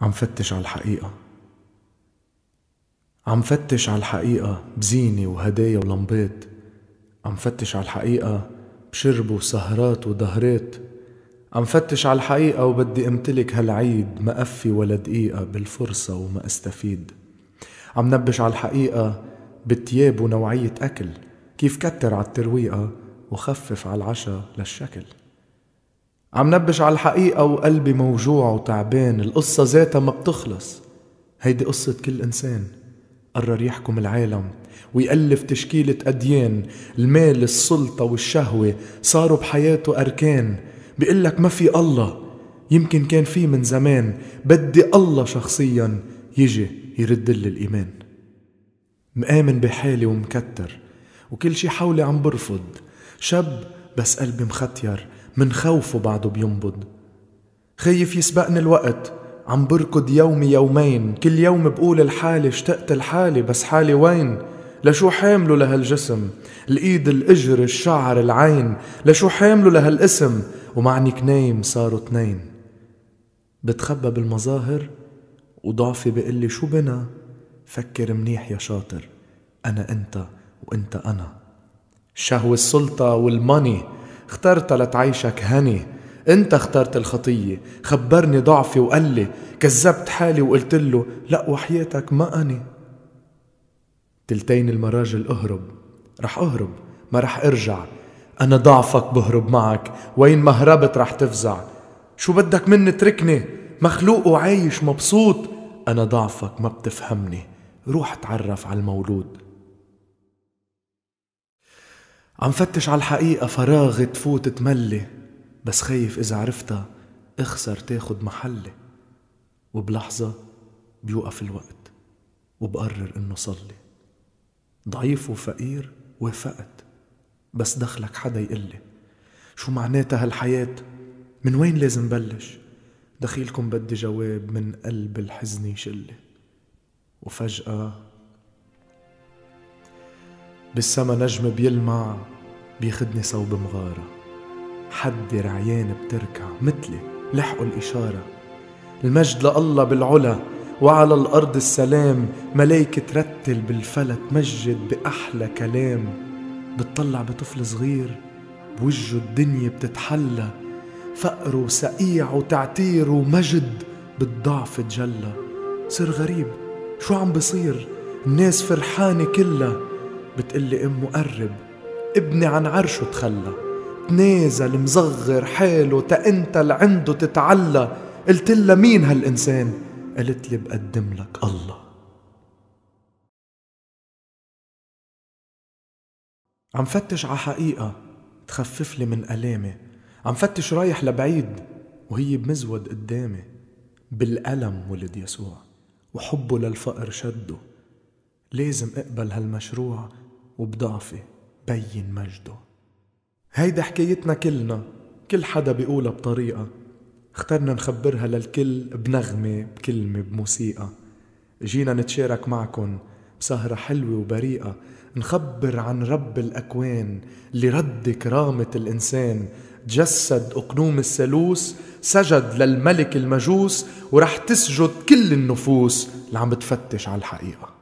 عم فتش على الحقيقة عم فتش على الحقيقة بزينة وهدايا ولمبات عم فتش على الحقيقة بشرب وسهرات ودهرات عم فتش على الحقيقة وبدي امتلك هالعيد ما أفي ولا دقيقة بالفرصة وما استفيد عم نبش على الحقيقة بتياب ونوعية أكل كيف كتر على الترويقة وخفف على العشاء للشكل عم نبش على الحقيقة وقلبي موجوع وتعبان القصة ذاتها ما بتخلص هيدي قصة كل إنسان قرر يحكم العالم ويألف تشكيلة أديان المال السلطة والشهوة صاروا بحياته أركان بيقلك ما في الله يمكن كان في من زمان بدي الله شخصيا يجي يرد لي الإيمان مآمن بحالي ومكتر وكل شي حولي عم برفض شاب بس قلبي مختير من خوفه بعده بينبض خايف يسبقني الوقت عم بركض يومي يومين كل يوم بقول لحالي اشتقت لحالي بس حالي وين لشو حامله لهالجسم الايد الاجر الشعر العين لشو حامله لهالاسم ومعنك نايم صاروا اتنين بتخبى بالمظاهر وضعفي بقلي شو بنا فكر منيح يا شاطر انا انت وانت انا شهوة السلطة والماني اخترت لتعيشك هني انت اخترت الخطية خبرني ضعفي وقال لي كذبت حالي وقلت له لا وحياتك ما أنا تلتين المراجل اهرب رح اهرب ما رح ارجع انا ضعفك بهرب معك وين ما هربت رح تفزع شو بدك مني تركني مخلوق وعايش مبسوط انا ضعفك ما بتفهمني روح تعرف على المولود عم فتش على الحقيقة فراغ تفوت تملي بس خايف إذا عرفتها اخسر تاخد محلي وبلحظة بيوقف الوقت وبقرر إنه صلي ضعيف وفقير وافقت بس دخلك حدا يقلي شو معناتها هالحياة من وين لازم بلش دخيلكم بدي جواب من قلب الحزن يشلي وفجأة بالسما نجم بيلمع بيخدني صوب مغارة حدي رعيان بتركع متلي لحقوا الإشارة المجد لله بالعلا وعلى الأرض السلام ملايكة ترتل بالفلا تمجد بأحلى كلام بتطلع بطفل صغير بوجه الدنيا بتتحلى فقر وسقيع وتعتير ومجد بالضعف تجلى صير غريب شو عم بصير الناس فرحانة كلها بتقلي أمه قرب ابني عن عرشه تخلى تنازل مصغر حاله تأنت لعنده تتعلى قلت لها مين هالإنسان قالت لي بقدم لك الله عم فتش ع حقيقة تخفف لي من ألامي عم فتش رايح لبعيد وهي بمزود قدامي بالألم ولد يسوع وحبه للفقر شده لازم اقبل هالمشروع وبضعفي بين مجده هيدا حكايتنا كلنا كل حدا بيقولها بطريقة اخترنا نخبرها للكل بنغمة بكلمة بموسيقى جينا نتشارك معكن بسهرة حلوة وبريئة نخبر عن رب الأكوان اللي رد كرامة الإنسان تجسد أقنوم الثالوث سجد للملك المجوس ورح تسجد كل النفوس اللي عم بتفتش على الحقيقة